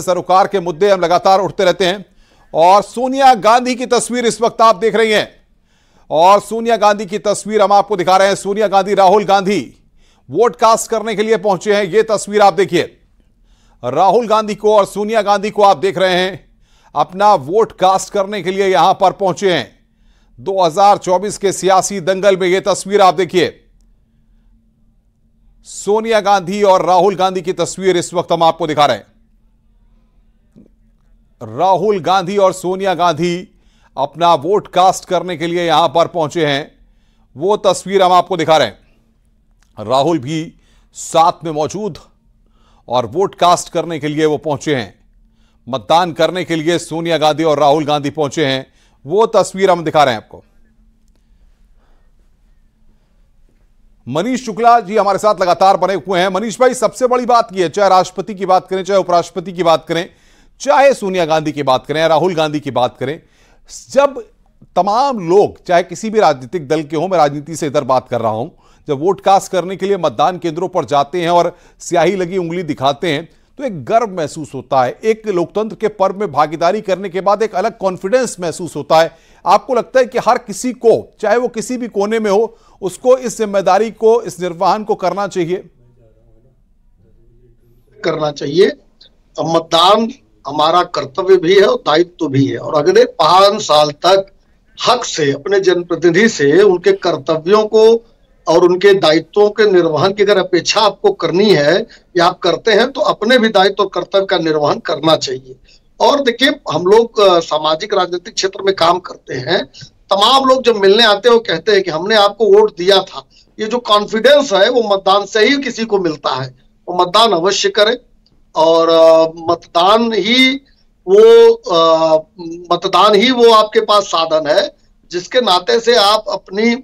सरोकार के मुद्दे हम लगातार उठते रहते हैं और सोनिया गांधी की तस्वीर इस वक्त आप देख रही हैं और सोनिया गांधी की तस्वीर हम आपको दिखा रहे हैं सोनिया गांधी राहुल गांधी वोट कास्ट करने के लिए पहुंचे हैं यह तस्वीर आप देखिए राहुल गांधी को और सोनिया गांधी को आप देख रहे हैं अपना वोट कास्ट करने के लिए यहां पर पहुंचे हैं 2024 के सियासी दंगल में यह तस्वीर आप देखिए सोनिया गांधी और राहुल गांधी की तस्वीर इस वक्त हम आपको दिखा रहे हैं राहुल गांधी और सोनिया गांधी अपना वोट कास्ट करने के लिए यहां पर पहुंचे हैं वो तस्वीर हम आपको दिखा रहे हैं राहुल भी साथ में मौजूद और वोट कास्ट करने के लिए वो पहुंचे हैं मतदान करने के लिए सोनिया गांधी और राहुल गांधी पहुंचे हैं वो तस्वीर हम दिखा रहे हैं आपको मनीष शुक्ला जी हमारे साथ लगातार बने हुए हैं मनीष भाई सबसे बड़ी बात यह है चाहे राष्ट्रपति की बात करें चाहे उपराष्ट्रपति की बात करें चाहे सोनिया गांधी की बात करें या राहुल गांधी की बात करें जब तमाम लोग चाहे किसी भी राजनीतिक दल के हों मैं राजनीति से इधर बात कर रहा हूं जब वोट कास्ट करने के लिए मतदान केंद्रों पर जाते हैं और स्याही लगी उंगली दिखाते हैं तो एक गर्व महसूस होता है एक लोकतंत्र के पर्व में भागीदारी करने के बाद एक अलग कॉन्फिडेंस महसूस होता है आपको लगता है कि हर किसी को चाहे वो किसी भी कोने में हो उसको इस जिम्मेदारी को इस निर्वाहन को करना चाहिए करना चाहिए मतदान हमारा कर्तव्य भी है और दायित्व तो भी है और अगले पांच साल तक हक से अपने जनप्रतिनिधि से उनके कर्तव्यों को और उनके दायित्वों के निर्वहन की अगर अपेक्षा आपको करनी है या आप करते हैं तो अपने भी दायित्व और कर्तव्य का निर्वहन करना चाहिए और देखिए हम लोग सामाजिक राजनीतिक क्षेत्र में काम करते हैं तमाम लोग जब मिलने आते हैं वो कहते हैं कि हमने आपको वोट दिया था ये जो कॉन्फिडेंस है वो मतदान से ही किसी को मिलता है वो मतदान अवश्य करें और मतदान ही वो मतदान ही वो आपके पास साधन है जिसके नाते से आप अपनी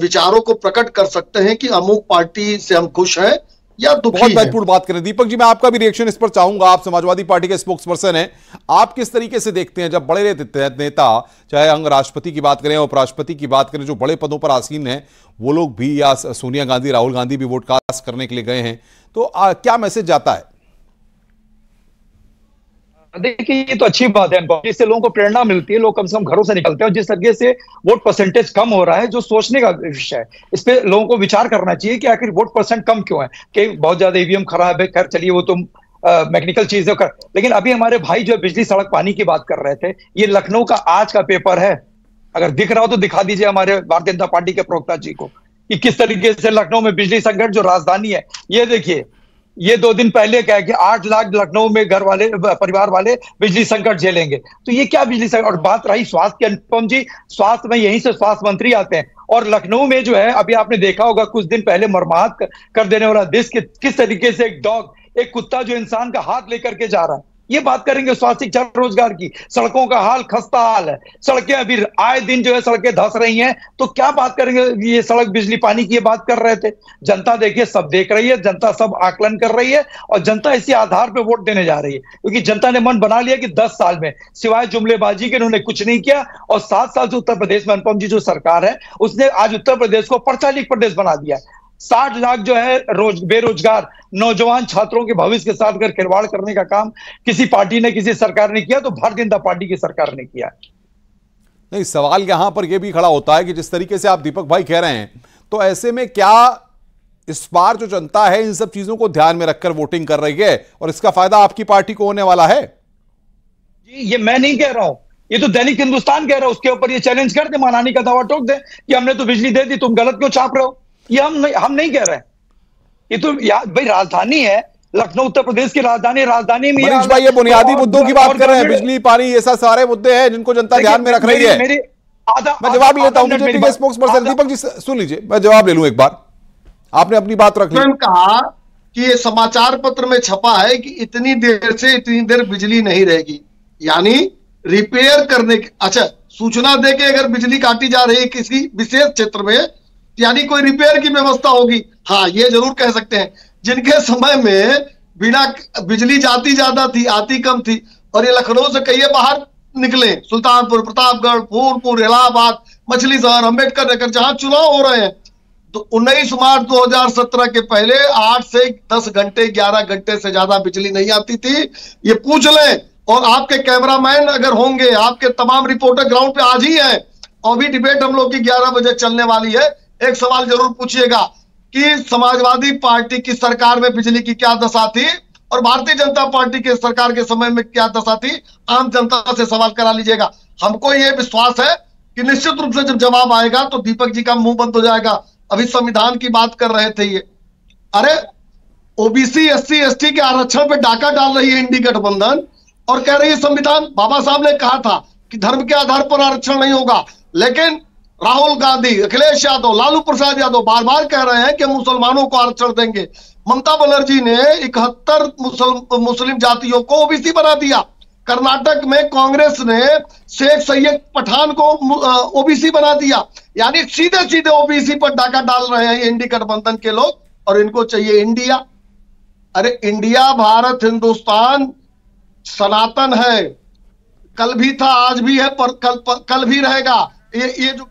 विचारों को प्रकट कर सकते हैं कि अमुक पार्टी से हम खुश हैं या बहुत महत्वपूर्ण बात करें दीपक जी मैं आपका भी रिएक्शन इस पर चाहूंगा आप समाजवादी पार्टी के स्पोक्स पर्सन है आप किस तरीके से देखते हैं जब बड़े नेता चाहे अंग राष्ट्रपति की बात करें उपराष्ट्रपति की बात करें जो बड़े पदों पर आसीन है वो लोग भी या सोनिया गांधी राहुल गांधी भी वोट कास्ट करने के लिए गए हैं तो आ, क्या मैसेज जाता है देखिए ये तो अच्छी बात है अनुभव जिससे लोगों को प्रेरणा मिलती है लोग कम से कम घरों से निकलते हैं और जिस तरीके से वोट परसेंटेज कम हो रहा है जो सोचने का विषय है इस पर लोगों को विचार करना चाहिए कि आखिर वोट परसेंट कम क्यों है कि बहुत ज्यादा ईवीएम e खराब है खैर चलिए वो तुम तो, मैकेनिकल चीज कर लेकिन अभी हमारे भाई जो बिजली सड़क पानी की बात कर रहे थे ये लखनऊ का आज का पेपर है अगर दिख रहा हो तो दिखा दीजिए हमारे भारतीय जनता पार्टी के प्रवक्ता जी को कि किस तरीके से लखनऊ में बिजली संकट जो राजधानी है ये देखिए ये दो दिन पहले क्या कि आठ लाख लखनऊ में घर वाले परिवार वाले बिजली संकट झेलेंगे तो ये क्या बिजली संकट और बात रही स्वास्थ्य की अनुपम जी स्वास्थ्य में यहीं से स्वास्थ्य मंत्री आते हैं और लखनऊ में जो है अभी आपने देखा होगा कुछ दिन पहले मरमाहत कर देने वाला देश के किस तरीके से एक डॉग एक कुत्ता जो इंसान का हाथ लेकर के जा रहा है ये बात करेंगे स्वास्थ्य शिक्षा रोजगार की सड़कों का हाल खस्ता हाल है सड़कें अभी आए दिन जो है सड़कें धस रही हैं तो क्या बात करेंगे ये सड़क बिजली पानी की ये बात कर रहे थे जनता देखिए सब देख रही है जनता सब आकलन कर रही है और जनता इसी आधार पर वोट देने जा रही है क्योंकि जनता ने मन बना लिया कि दस साल में सिवाय जुमलेबाजी के उन्होंने कुछ नहीं किया और सात साल से उत्तर प्रदेश में अनुपम जी जो सरकार है उसने आज उत्तर प्रदेश को प्रचालित प्रदेश बना दिया साठ लाख जो है रोज बेरोजगार नौजवान छात्रों के भविष्य के साथ अगर खिलवाड़ करने का काम किसी पार्टी ने किसी सरकार ने किया तो भारतीय जनता पार्टी की सरकार ने किया नहीं सवाल यहां पर यह भी खड़ा होता है कि जिस तरीके से आप दीपक भाई कह रहे हैं तो ऐसे में क्या इस बार जो जनता है इन सब चीजों को ध्यान में रखकर वोटिंग कर रही है और इसका फायदा आपकी पार्टी को होने वाला है जी ये मैं नहीं कह रहा हूं ये तो दैनिक हिंदुस्तान कह रहा है उसके ऊपर ये चैलेंज कर दे मानानी का दावा टोक दे कि हमने तो बिजली दे दी तुम गलत क्यों छाप रहे हो ये हम नहीं हम नहीं कह रहे हैं ये तो भाई राजधानी है लखनऊ उत्तर प्रदेश की राजधानी राजधानी में मनीष भाई ये बुनियादी मुद्दों की बात कर रहे हैं बिजली पानी ये सब सारे मुद्दे हैं जिनको जनता ध्यान में रख रही है मैं जवाब लेता हूँ बीजेपी के स्पोक्स पर्सन दीपक जी सुन लीजिए मैं जवाब ले लू एक बार आपने अपनी बात रख ली कहा कि ये समाचार पत्र में छपा है कि इतनी देर से इतनी देर बिजली नहीं रहेगी यानी रिपेयर करने के अच्छा सूचना दे के अगर बिजली काटी जा रही है किसी विशेष क्षेत्र में यानी कोई रिपेयर की व्यवस्था होगी हाँ ये जरूर कह सकते हैं जिनके समय में बिना बिजली जाती ज्यादा थी आती कम थी और ये लखनऊ से कहिए बाहर निकले सुल्तानपुर प्रतापगढ़ फूलपुर इलाहाबाद मछली शहर अम्बेडकर नगर जहां चुनाव हो रहे हैं तो उन्नीस मार्च 2017 के पहले आठ से दस घंटे ग्यारह घंटे से ज्यादा बिजली नहीं आती थी ये पूछ लें और आपके कैमरामैन अगर होंगे आपके तमाम रिपोर्टर ग्राउंड पे आज ही हैं और भी डिबेट हम लोग की ग्यारह बजे चलने वाली है एक सवाल जरूर पूछिएगा कि समाजवादी पार्टी की सरकार में बिजली की क्या दशा थी और भारतीय जनता पार्टी के सरकार के समय में क्या दशा थी आम जनता से सवाल करा लीजिएगा हमको ये विश्वास है कि निश्चित रूप से जब जवाब आएगा तो दीपक जी का मुंह बंद हो जाएगा अभी संविधान की बात कर रहे थे ये अरे ओबीसी एससी एसटी के आरक्षण पे डाका डाल रही है इंडी गठबंधन और कह रही है संविधान बाबा साहब ने कहा था कि धर्म के आधार पर आरक्षण नहीं होगा लेकिन राहुल गांधी अखिलेश यादव लालू प्रसाद यादव बार बार कह रहे हैं कि मुसलमानों को आरक्षण देंगे ममता बनर्जी ने इकहत्तर मुस्लिम जातियों को ओबीसी बना दिया कर्नाटक में कांग्रेस ने शेख सैयद पठान को ओबीसी बना दिया यानी सीधे सीधे ओबीसी पर डाका डाल रहे हैं एनडी गठबंधन के लोग और इनको चाहिए इंडिया अरे इंडिया भारत हिंदुस्तान सनातन है कल भी था आज भी है पर कल पर, कल भी रहेगा ये ये जो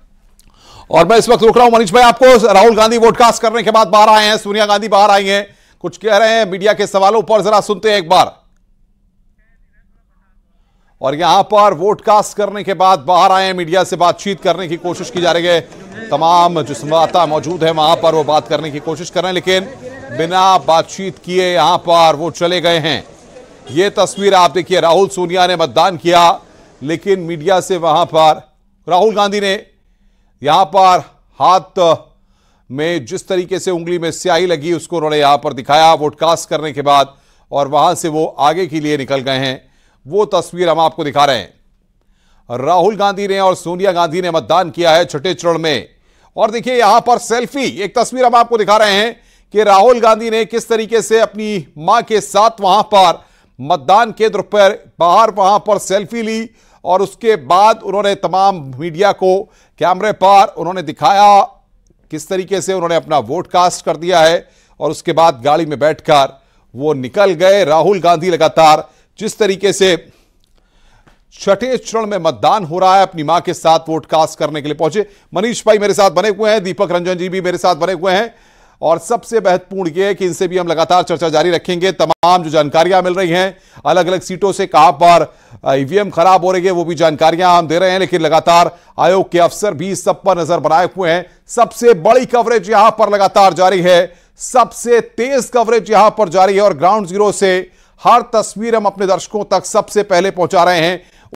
और मैं इस वक्त रोक रहा हूं मनीष भाई आपको राहुल गांधी वोट कास्ट करने के बाद बाहर आए हैं सोनिया गांधी बाहर आई हैं कुछ कह रहे हैं मीडिया के सवालों पर जरा सुनते हैं एक बार और यहां पर वोट कास्ट करने के बाद बाहर आए हैं मीडिया से बातचीत करने की कोशिश की जा रही है तमाम जो संवाददाता मौजूद है वहां पर वो बात करने की कोशिश कर रहे हैं लेकिन बिना बातचीत किए यहां पर वो चले गए हैं ये तस्वीर आप देखिए राहुल सोनिया ने मतदान किया लेकिन मीडिया से वहां पर राहुल गांधी ने यहां पर हाथ में जिस तरीके से उंगली में स्याही लगी उसको उन्होंने यहां पर दिखाया वोटकास्ट करने के बाद और वहां से वो आगे के लिए निकल गए हैं वो तस्वीर हम आपको दिखा रहे हैं राहुल गांधी ने और सोनिया गांधी ने मतदान किया है छठे चरण में और देखिए यहां पर सेल्फी एक तस्वीर हम आपको दिखा रहे हैं कि राहुल गांधी ने किस तरीके से अपनी मां के साथ वहां पर मतदान केंद्र पर बाहर वहां पर सेल्फी ली और उसके बाद उन्होंने तमाम मीडिया को कैमरे पर उन्होंने दिखाया किस तरीके से उन्होंने अपना वोट कास्ट कर दिया है और उसके बाद गाड़ी में बैठकर वो निकल गए राहुल गांधी लगातार जिस तरीके से छठे चरण में मतदान हो रहा है अपनी मां के साथ वोट कास्ट करने के लिए पहुंचे मनीष भाई मेरे साथ बने हुए हैं दीपक रंजन जी भी मेरे साथ बने हुए हैं और सबसे महत्वपूर्ण यह कि इनसे भी हम लगातार चर्चा जारी रखेंगे तमाम जो जानकारियां मिल रही हैं अलग अलग सीटों से कहां पर ईवीएम खराब हो रही है वो भी जानकारियां हम दे रहे हैं लेकिन लगातार आयोग के अफसर भी सब पर नजर बनाए हुए हैं सबसे बड़ी कवरेज यहां पर लगातार जारी है सबसे तेज कवरेज यहां पर जारी है और ग्राउंड जीरो से हर तस्वीर हम अपने दर्शकों तक सबसे पहले पहुंचा रहे हैं